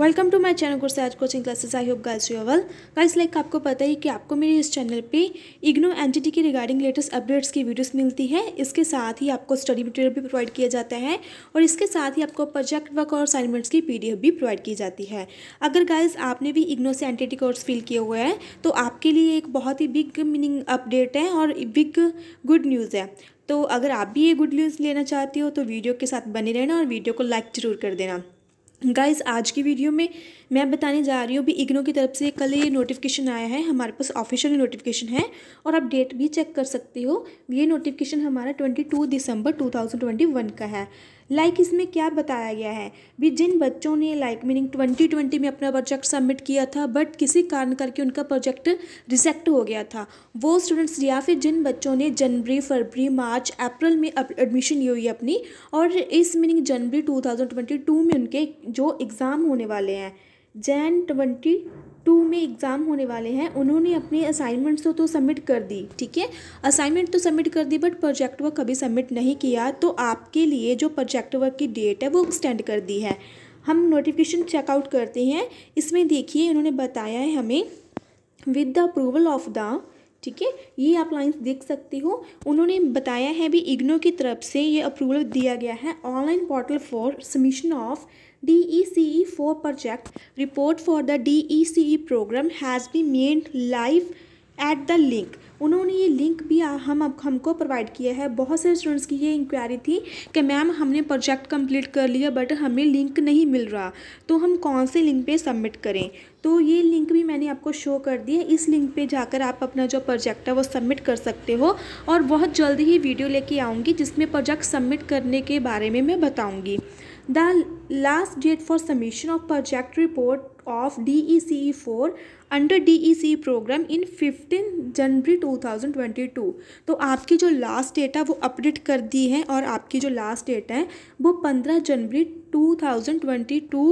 welcome to my channel आज coaching classes I hope guys you well guys like आपको पता ही कि आपको मेरे इस चैनल पे इग्नो टी के रिगार्डिंग लेटेस्ट अपडेट्स की वीडियोस मिलती है इसके साथ ही आपको स्टडी मटेरियल भी प्रोवाइड किया जाता है और इसके साथ ही आपको प्रोजेक्ट वर्क और असाइनमेंट्स की पी भी प्रोवाइड की जाती है अगर गाइज आपने भी इग्नो से एन कोर्स फिल किए हुए हैं तो आपके लिए एक बहुत ही बिग मीनिंग अपडेट है और बिग गुड न्यूज़ है तो अगर आप भी ये गुड न्यूज़ लेना चाहती हो तो वीडियो के साथ बने रहना और वीडियो को लाइक ज़रूर कर देना गाइस आज की वीडियो में मैं बताने जा रही हूँ भी इग्नो की तरफ से कल ये नोटिफिकेशन आया है हमारे पास ऑफिशियल नोटिफिकेशन है और आप डेट भी चेक कर सकते हो ये नोटिफिकेशन हमारा twenty two December two thousand twenty one का है लाइक like इसमें क्या बताया गया है भी जिन बच्चों ने लाइक मीनिंग ट्वेंटी ट्वेंटी में अपना प्रोजेक्ट सबमिट किया था बट किसी कारण करके उनका प्रोजेक्ट रिजेक्ट हो गया था वो स्टूडेंट्स या फिर जिन बच्चों ने जनवरी फरवरी मार्च अप्रैल में एडमिशन ली हुई अपनी और इस meaning January two thousand twenty two में उनके जो एग्ज़ाम होने वाले हैं जैन ट्वेंटी टू में एग्ज़ाम होने वाले हैं उन्होंने अपने असाइनमेंट्स तो तो सबमिट कर दी ठीक है असाइनमेंट तो सबमिट कर दी बट प्रोजेक्ट वर्क कभी सबमिट नहीं किया तो आपके लिए जो प्रोजेक्ट वर्क की डेट है वो एक्सटेंड कर दी है हम नोटिफिकेशन चेकआउट करते हैं इसमें देखिए इन्होंने बताया है हमें with the approval of the ठीक है ये आप लाइन्स देख सकते हो उन्होंने बताया है भी इग्नो की तरफ से ये अप्रूवल दिया गया है online portal for submission of D E C E four project report for the D E C E programme has been made live at the link उन्होंने ये लिंक भी हम अब हमको प्रोवाइड किया है बहुत से स्टूडेंट्स की ये इंक्वायरी थी कि मैम हमने प्रोजेक्ट कंप्लीट कर लिया बट हमें लिंक नहीं मिल रहा तो हम कौन से लिंक पे सबमिट करें तो ये लिंक भी मैंने आपको शो कर दी है इस लिंक पे जाकर आप अपना जो प्रोजेक्ट है वो सबमिट कर सकते हो और बहुत जल्द ही वीडियो लेके आऊँगी जिसमें प्रोजेक्ट सबमिट करने के बारे में मैं बताऊँगी the last date for submission of project report of D E C E four under D E C programme in fifteen January two thousand twenty two तो आपकी जो लास्ट डेट है वो अपडेट कर दी है और आपकी जो लास्ट डेट है वो पंद्रह जनवरी two thousand twenty two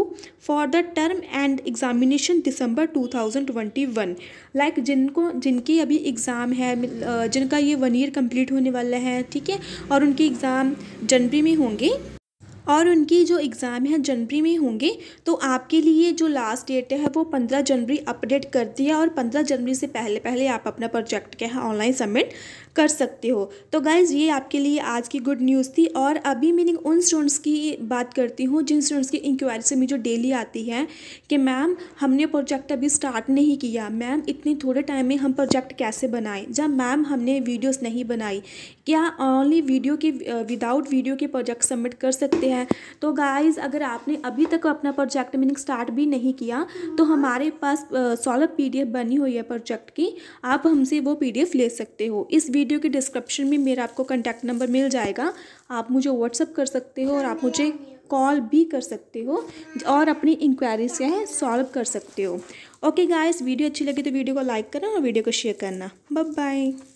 for the term end examination December two thousand twenty one like जिनको जिनकी अभी एग्ज़ाम है जिनका ये वन ईयर कम्प्लीट होने वाला है ठीक है और उनके एग्ज़ाम जनवरी में होंगे और उनकी जो एग्ज़ाम है जनवरी में होंगे तो आपके लिए जो लास्ट डेट है वो पंद्रह जनवरी अपडेट कर दिया और पंद्रह जनवरी से पहले पहले आप अपना प्रोजेक्ट क्या है ऑनलाइन सबमिट कर सकते हो तो गाइज़ ये आपके लिए आज की गुड न्यूज़ थी और अभी मीनिंग उन स्टूडेंट्स की बात करती हूँ जिन स्टूडेंट्स की इंक्वायरी से मुझे डेली आती है कि मैम हमने प्रोजेक्ट अभी स्टार्ट नहीं किया मैम इतने थोड़े टाइम में हम प्रोजेक्ट कैसे बनाएं जब मैम हमने वीडियोस नहीं बनाई क्या ओनली वीडियो के विदाउट वीडियो के प्रोजेक्ट सबमिट कर सकते हैं हैं तो गाइस अगर आपने अभी तक अपना प्रोजेक्ट मीनिंग स्टार्ट भी नहीं किया तो हमारे पास सॉलर पीडीएफ बनी हुई है प्रोजेक्ट की आप हमसे वो पीडीएफ ले सकते हो इस वीडियो के डिस्क्रिप्शन में मेरा आपको कॉन्टैक्ट नंबर मिल जाएगा आप मुझे व्हाट्सअप कर सकते हो और आप मुझे कॉल भी कर सकते हो और अपनी इंक्वायरीज क्या है सॉल्व कर सकते हो ओके गाइस वीडियो अच्छी लगी तो वीडियो को लाइक करना और वीडियो को शेयर करना बाय बाय